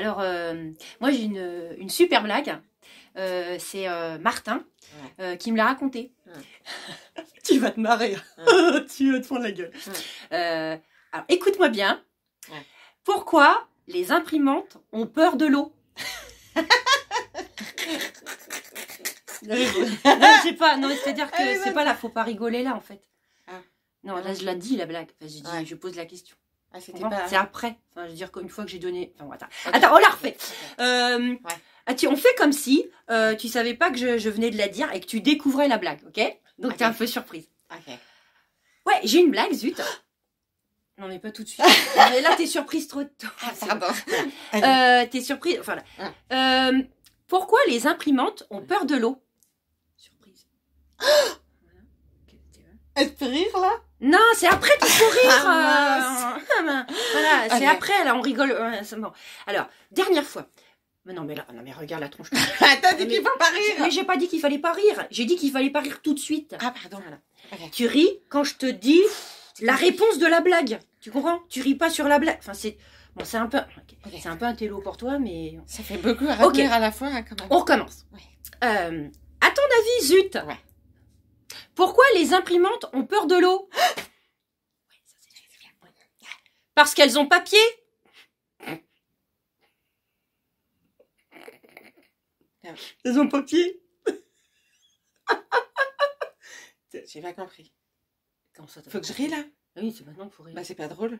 Alors, euh, moi, j'ai une, super blague. Euh, c'est euh, Martin qui me l'a raconté. tu vas te marrer. tu vas te prendre la gueule. alors, écoute-moi bien. Pourquoi les imprimantes ont peur de l'eau je sais pas, non, c'est-à-dire que c'est pas là, faut pas rigoler là en fait. Ah. Non, là je la dit la blague. je pose la question. Ah, c'était pas. C'est après. Enfin, je veux dire qu'une fois que j'ai donné. attends. on la refait. Euh, ah, tu, on fait comme si euh, tu savais pas que je, venais de la dire et que tu découvrais la blague, ok Donc, t'es un peu surprise. Ok. Ouais, j'ai une blague, zut. non, mais pas tout de suite. mais là, t'es surprise trop tôt. Ah, euh, t'es surprise. Enfin, hum. euh, pourquoi les imprimantes ont peur de l'eau Surprise. Elle peut rire, là non, c'est après tout sourire. Ah, euh. voilà, c'est après. Là, on rigole. Euh, Alors, dernière fois. Mais non, mais là, non, mais regarde la tronche. T'as dit qu'il faut pas rire. Mais j'ai pas dit qu'il fallait pas rire. J'ai dit qu'il fallait pas rire tout de suite. Ah, pardon. Voilà. Tu ris quand je te dis la réponse de la blague. Tu comprends Tu ris pas sur la blague. Enfin, c'est. Bon, c'est un peu. C'est un peu un télo pour toi, mais. Ça fait beaucoup à rire à la fois, hein, quand même. On recommence. Euh, à ton avis, zut. Pourquoi les imprimantes ont peur de l'eau Parce qu'elles ont papier Elles ont papier J'ai pas compris. Faut que je rie là Oui, c'est maintenant qu'il faut rire. Bah c'est pas drôle.